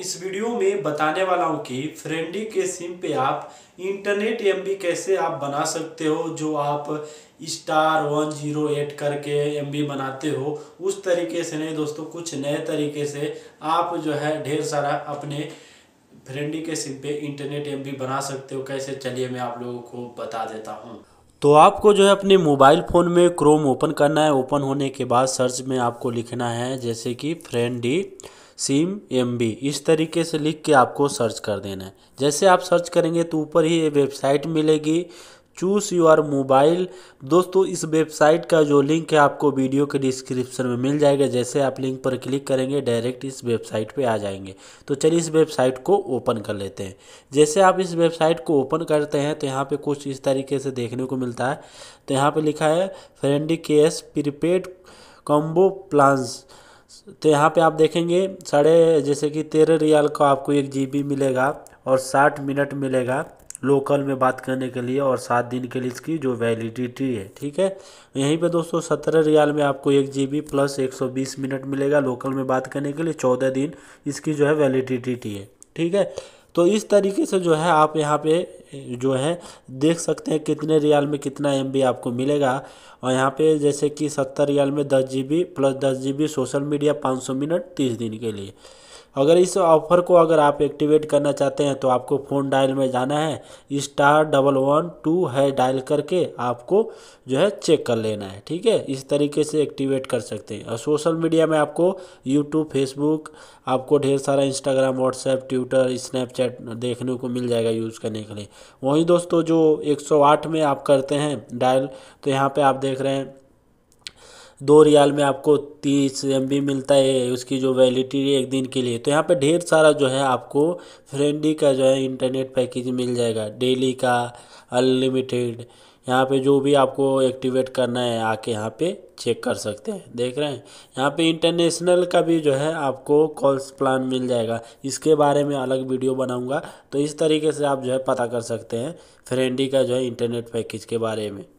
इस वीडियो में बताने वाला हूँ कि फ्रेंडी के सिम पे आप इंटरनेट एम कैसे आप बना सकते हो जो आप स्टार वन जीरो एट करके एम बनाते हो उस तरीके से नहीं दोस्तों कुछ नए तरीके से आप जो है ढेर सारा अपने फ्रेंडी के सिम पे इंटरनेट एम बना सकते हो कैसे चलिए मैं आप लोगों को बता देता हूँ तो आपको जो है अपने मोबाइल फ़ोन में क्रोम ओपन करना है ओपन होने के बाद सर्च में आपको लिखना है जैसे कि फ्रेंडी सिम एम बी इस तरीके से लिख के आपको सर्च कर देना है जैसे आप सर्च करेंगे तो ऊपर ही ये वेबसाइट मिलेगी चूज़ योर मोबाइल दोस्तों इस वेबसाइट का जो लिंक है आपको वीडियो के डिस्क्रिप्शन में मिल जाएगा जैसे आप लिंक पर क्लिक करेंगे डायरेक्ट इस वेबसाइट पे आ जाएंगे तो चलिए इस वेबसाइट को ओपन कर लेते हैं जैसे आप इस वेबसाइट को ओपन करते हैं तो यहाँ पे कुछ इस तरीके से देखने को मिलता है तो यहाँ पर लिखा है फ्रेंडी केस प्रीपेड कॉम्बो प्लान्स तो यहाँ पे आप देखेंगे साढ़े जैसे कि तेरह रियाल का आपको एक जी मिलेगा और साठ मिनट मिलेगा लोकल में बात करने के लिए और सात दिन के लिए इसकी जो वैलिडिटी है ठीक है यहीं पे दोस्तों सत्रह रियाल में आपको एक जी प्लस एक सौ बीस मिनट मिलेगा लोकल में बात करने के लिए चौदह दिन इसकी जो है वैलिडिटी है ठीक है तो इस तरीके से जो है आप यहाँ पे जो है देख सकते हैं कितने रियाल में कितना एम आपको मिलेगा और यहाँ पे जैसे कि सत्तर रियाल में दस जी प्लस दस जी सोशल मीडिया पाँच सौ मिनट तीस दिन के लिए अगर इस ऑफ़र को अगर आप एक्टिवेट करना चाहते हैं तो आपको फ़ोन डायल में जाना है स्टार डबल वन टू है डायल करके आपको जो है चेक कर लेना है ठीक है इस तरीके से एक्टिवेट कर सकते हैं और सोशल मीडिया में आपको यूट्यूब फेसबुक आपको ढेर सारा इंस्टाग्राम व्हाट्सएप ट्विटर स्नैपचैट देखने को मिल जाएगा यूज़ करने के लिए वहीं दोस्तों जो एक में आप करते हैं डायल तो यहाँ पर आप देख रहे हैं दो रियाल में आपको तीस एम मिलता है उसकी जो वैलिडिटी है एक दिन के लिए तो यहाँ पे ढेर सारा जो है आपको फ्रेंडी का जो है इंटरनेट पैकेज मिल जाएगा डेली का अनलिमिटेड यहाँ पे जो भी आपको एक्टिवेट करना है आके यहाँ पे चेक कर सकते हैं देख रहे हैं यहाँ पे इंटरनेशनल का भी जो है आपको कॉल्स प्लान मिल जाएगा इसके बारे में अलग वीडियो बनाऊँगा तो इस तरीके से आप जो है पता कर सकते हैं फ्रेंडी का जो है इंटरनेट पैकेज के बारे में